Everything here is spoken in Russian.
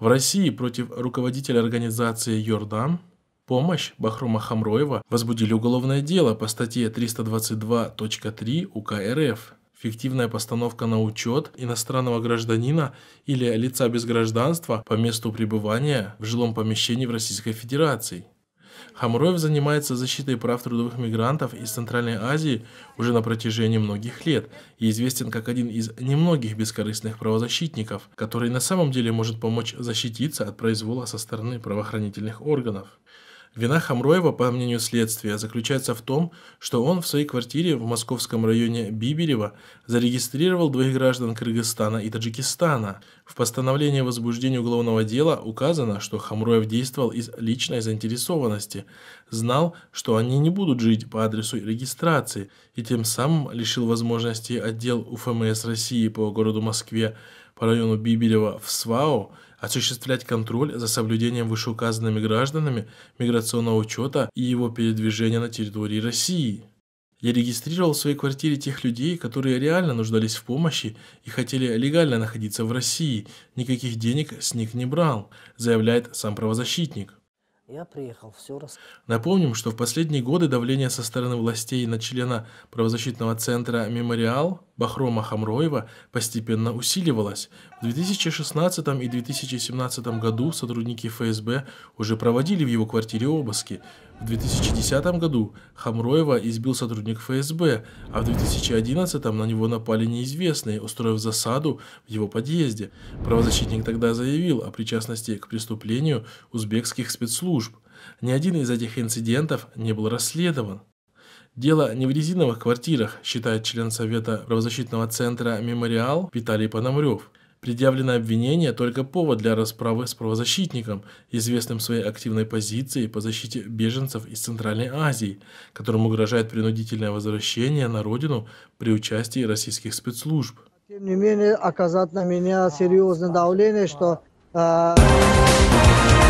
В России против руководителя организации «Йордам» помощь Бахрома Хамроева возбудили уголовное дело по статье 322.3 УК РФ фиктивная постановка на учет иностранного гражданина или лица без гражданства по месту пребывания в жилом помещении в Российской Федерации. Хамроев занимается защитой прав трудовых мигрантов из Центральной Азии уже на протяжении многих лет и известен как один из немногих бескорыстных правозащитников, который на самом деле может помочь защититься от произвола со стороны правоохранительных органов. Вина Хамроева, по мнению следствия, заключается в том, что он в своей квартире в московском районе Биберева зарегистрировал двоих граждан Кыргызстана и Таджикистана. В постановлении о возбуждении уголовного дела указано, что Хамроев действовал из личной заинтересованности, знал, что они не будут жить по адресу регистрации и тем самым лишил возможности отдел УФМС России по городу Москве по району Бибелева в СВАО осуществлять контроль за соблюдением вышеуказанными гражданами миграционного учета и его передвижения на территории России. Я регистрировал в своей квартире тех людей, которые реально нуждались в помощи и хотели легально находиться в России, никаких денег с них не брал, заявляет сам правозащитник. Я приехал, все рас... Напомним, что в последние годы давление со стороны властей на члена правозащитного центра «Мемориал» Бахрома Хамроева постепенно усиливалось. В 2016 и 2017 году сотрудники ФСБ уже проводили в его квартире обыски, в 2010 году Хамроева избил сотрудник ФСБ, а в 2011 на него напали неизвестные, устроив засаду в его подъезде. Правозащитник тогда заявил о причастности к преступлению узбекских спецслужб. Ни один из этих инцидентов не был расследован. Дело не в резиновых квартирах, считает член Совета правозащитного центра «Мемориал» Виталий Пономарев. Предъявлено обвинение – только повод для расправы с правозащитником, известным своей активной позицией по защите беженцев из Центральной Азии, которым угрожает принудительное возвращение на родину при участии российских спецслужб. Тем не менее, оказать на меня серьезное давление, что... Э